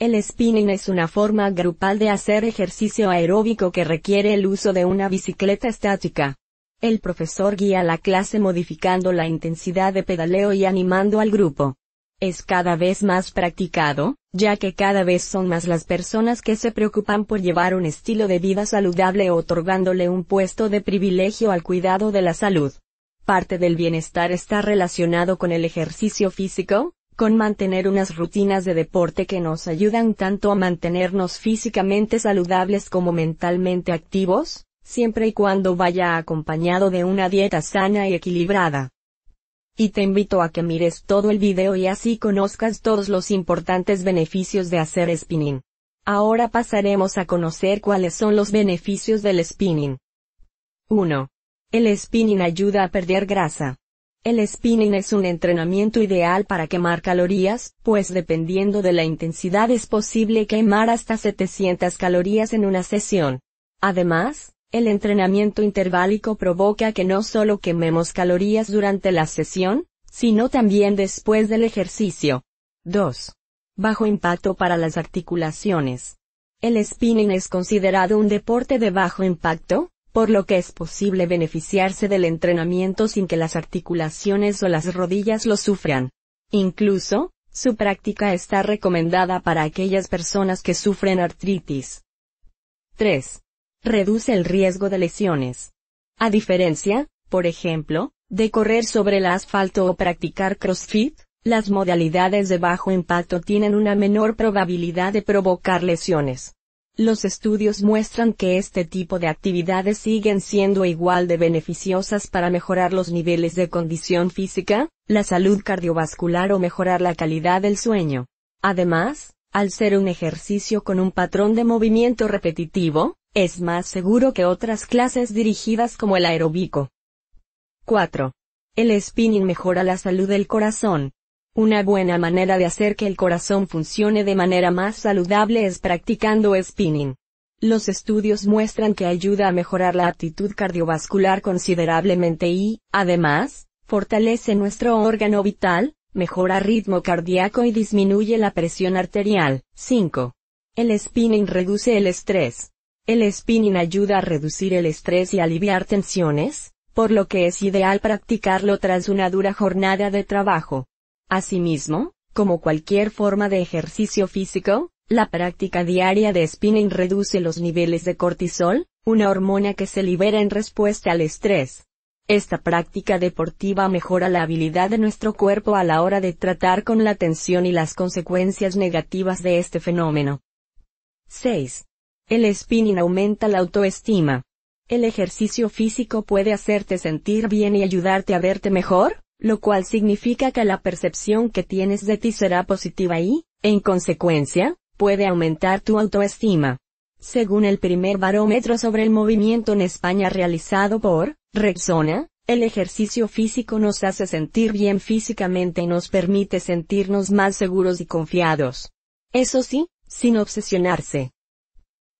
El spinning es una forma grupal de hacer ejercicio aeróbico que requiere el uso de una bicicleta estática. El profesor guía la clase modificando la intensidad de pedaleo y animando al grupo. Es cada vez más practicado, ya que cada vez son más las personas que se preocupan por llevar un estilo de vida saludable otorgándole un puesto de privilegio al cuidado de la salud. Parte del bienestar está relacionado con el ejercicio físico, con mantener unas rutinas de deporte que nos ayudan tanto a mantenernos físicamente saludables como mentalmente activos, siempre y cuando vaya acompañado de una dieta sana y equilibrada. Y te invito a que mires todo el video y así conozcas todos los importantes beneficios de hacer spinning. Ahora pasaremos a conocer cuáles son los beneficios del spinning. 1. El spinning ayuda a perder grasa. El spinning es un entrenamiento ideal para quemar calorías, pues dependiendo de la intensidad es posible quemar hasta 700 calorías en una sesión. Además, el entrenamiento interválico provoca que no solo quememos calorías durante la sesión, sino también después del ejercicio. 2. Bajo impacto para las articulaciones. El spinning es considerado un deporte de bajo impacto, por lo que es posible beneficiarse del entrenamiento sin que las articulaciones o las rodillas lo sufran. Incluso, su práctica está recomendada para aquellas personas que sufren artritis. 3. Reduce el riesgo de lesiones. A diferencia, por ejemplo, de correr sobre el asfalto o practicar CrossFit, las modalidades de bajo impacto tienen una menor probabilidad de provocar lesiones. Los estudios muestran que este tipo de actividades siguen siendo igual de beneficiosas para mejorar los niveles de condición física, la salud cardiovascular o mejorar la calidad del sueño. Además, al ser un ejercicio con un patrón de movimiento repetitivo, es más seguro que otras clases dirigidas como el aeróbico. 4. El spinning mejora la salud del corazón. Una buena manera de hacer que el corazón funcione de manera más saludable es practicando spinning. Los estudios muestran que ayuda a mejorar la actitud cardiovascular considerablemente y, además, fortalece nuestro órgano vital, mejora ritmo cardíaco y disminuye la presión arterial. 5. El spinning reduce el estrés. El spinning ayuda a reducir el estrés y aliviar tensiones, por lo que es ideal practicarlo tras una dura jornada de trabajo. Asimismo, como cualquier forma de ejercicio físico, la práctica diaria de spinning reduce los niveles de cortisol, una hormona que se libera en respuesta al estrés. Esta práctica deportiva mejora la habilidad de nuestro cuerpo a la hora de tratar con la tensión y las consecuencias negativas de este fenómeno. 6. El spinning aumenta la autoestima. ¿El ejercicio físico puede hacerte sentir bien y ayudarte a verte mejor? lo cual significa que la percepción que tienes de ti será positiva y, en consecuencia, puede aumentar tu autoestima. Según el primer barómetro sobre el movimiento en España realizado por Rexona, el ejercicio físico nos hace sentir bien físicamente y nos permite sentirnos más seguros y confiados. Eso sí, sin obsesionarse.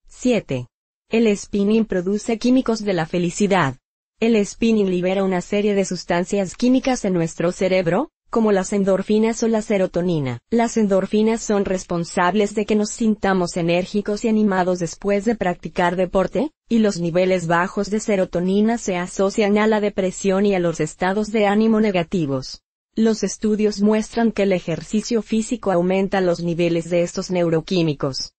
7. El spinning produce químicos de la felicidad. El spinning libera una serie de sustancias químicas en nuestro cerebro, como las endorfinas o la serotonina. Las endorfinas son responsables de que nos sintamos enérgicos y animados después de practicar deporte, y los niveles bajos de serotonina se asocian a la depresión y a los estados de ánimo negativos. Los estudios muestran que el ejercicio físico aumenta los niveles de estos neuroquímicos.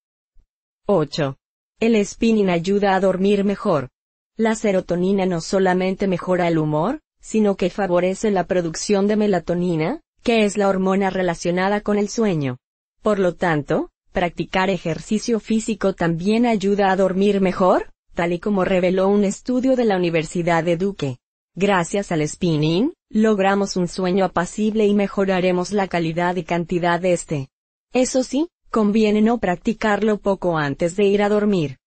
8. El spinning ayuda a dormir mejor. La serotonina no solamente mejora el humor, sino que favorece la producción de melatonina, que es la hormona relacionada con el sueño. Por lo tanto, practicar ejercicio físico también ayuda a dormir mejor, tal y como reveló un estudio de la Universidad de Duque. Gracias al spinning, logramos un sueño apacible y mejoraremos la calidad y cantidad de este. Eso sí, conviene no practicarlo poco antes de ir a dormir.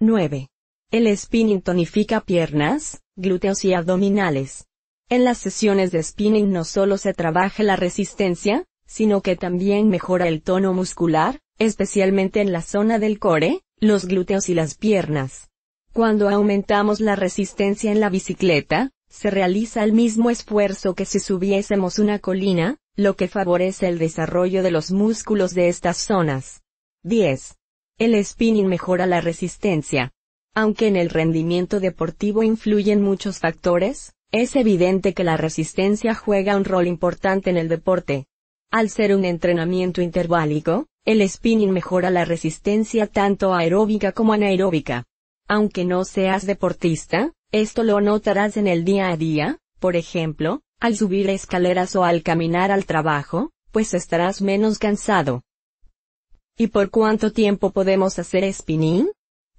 9. El spinning tonifica piernas, glúteos y abdominales. En las sesiones de spinning no solo se trabaja la resistencia, sino que también mejora el tono muscular, especialmente en la zona del core, los glúteos y las piernas. Cuando aumentamos la resistencia en la bicicleta, se realiza el mismo esfuerzo que si subiésemos una colina, lo que favorece el desarrollo de los músculos de estas zonas. 10. El spinning mejora la resistencia. Aunque en el rendimiento deportivo influyen muchos factores, es evidente que la resistencia juega un rol importante en el deporte. Al ser un entrenamiento intervalico, el spinning mejora la resistencia tanto aeróbica como anaeróbica. Aunque no seas deportista, esto lo notarás en el día a día, por ejemplo, al subir escaleras o al caminar al trabajo, pues estarás menos cansado. ¿Y por cuánto tiempo podemos hacer spinning?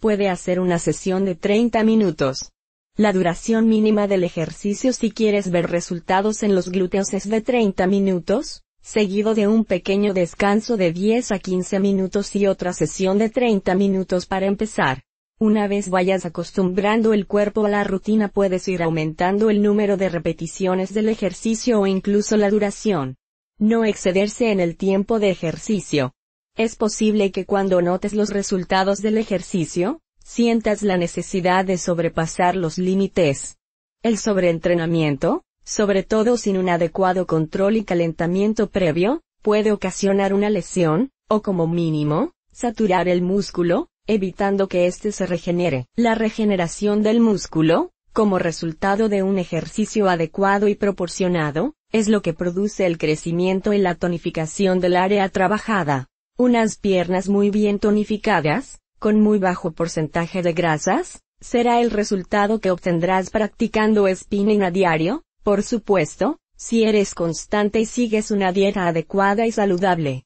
puede hacer una sesión de 30 minutos. La duración mínima del ejercicio si quieres ver resultados en los glúteos es de 30 minutos, seguido de un pequeño descanso de 10 a 15 minutos y otra sesión de 30 minutos para empezar. Una vez vayas acostumbrando el cuerpo a la rutina puedes ir aumentando el número de repeticiones del ejercicio o incluso la duración. No excederse en el tiempo de ejercicio. Es posible que cuando notes los resultados del ejercicio, sientas la necesidad de sobrepasar los límites. El sobreentrenamiento, sobre todo sin un adecuado control y calentamiento previo, puede ocasionar una lesión, o como mínimo, saturar el músculo, evitando que éste se regenere. La regeneración del músculo, como resultado de un ejercicio adecuado y proporcionado, es lo que produce el crecimiento y la tonificación del área trabajada. Unas piernas muy bien tonificadas, con muy bajo porcentaje de grasas, será el resultado que obtendrás practicando spinning a diario, por supuesto, si eres constante y sigues una dieta adecuada y saludable.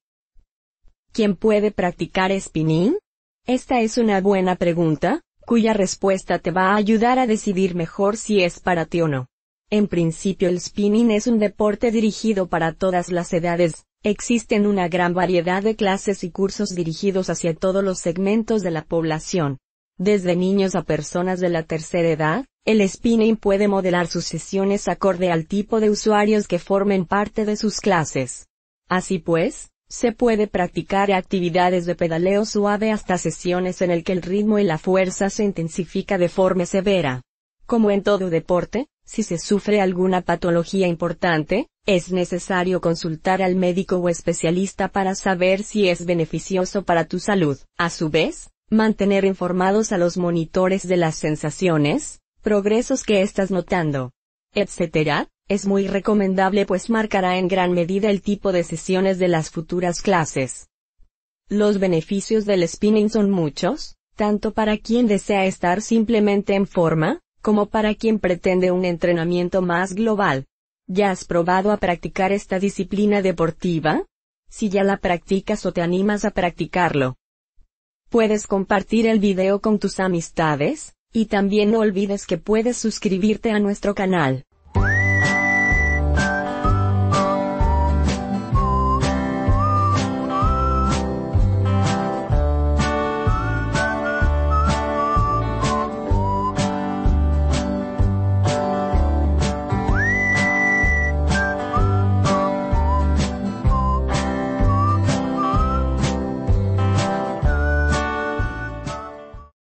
¿Quién puede practicar spinning? Esta es una buena pregunta, cuya respuesta te va a ayudar a decidir mejor si es para ti o no. En principio el spinning es un deporte dirigido para todas las edades, Existen una gran variedad de clases y cursos dirigidos hacia todos los segmentos de la población. Desde niños a personas de la tercera edad, el Spinning puede modelar sus sesiones acorde al tipo de usuarios que formen parte de sus clases. Así pues, se puede practicar actividades de pedaleo suave hasta sesiones en el que el ritmo y la fuerza se intensifica de forma severa. Como en todo deporte, si se sufre alguna patología importante, es necesario consultar al médico o especialista para saber si es beneficioso para tu salud. A su vez, mantener informados a los monitores de las sensaciones, progresos que estás notando, etc., es muy recomendable pues marcará en gran medida el tipo de sesiones de las futuras clases. Los beneficios del spinning son muchos, tanto para quien desea estar simplemente en forma, como para quien pretende un entrenamiento más global. ¿Ya has probado a practicar esta disciplina deportiva? Si ya la practicas o te animas a practicarlo. Puedes compartir el video con tus amistades, y también no olvides que puedes suscribirte a nuestro canal.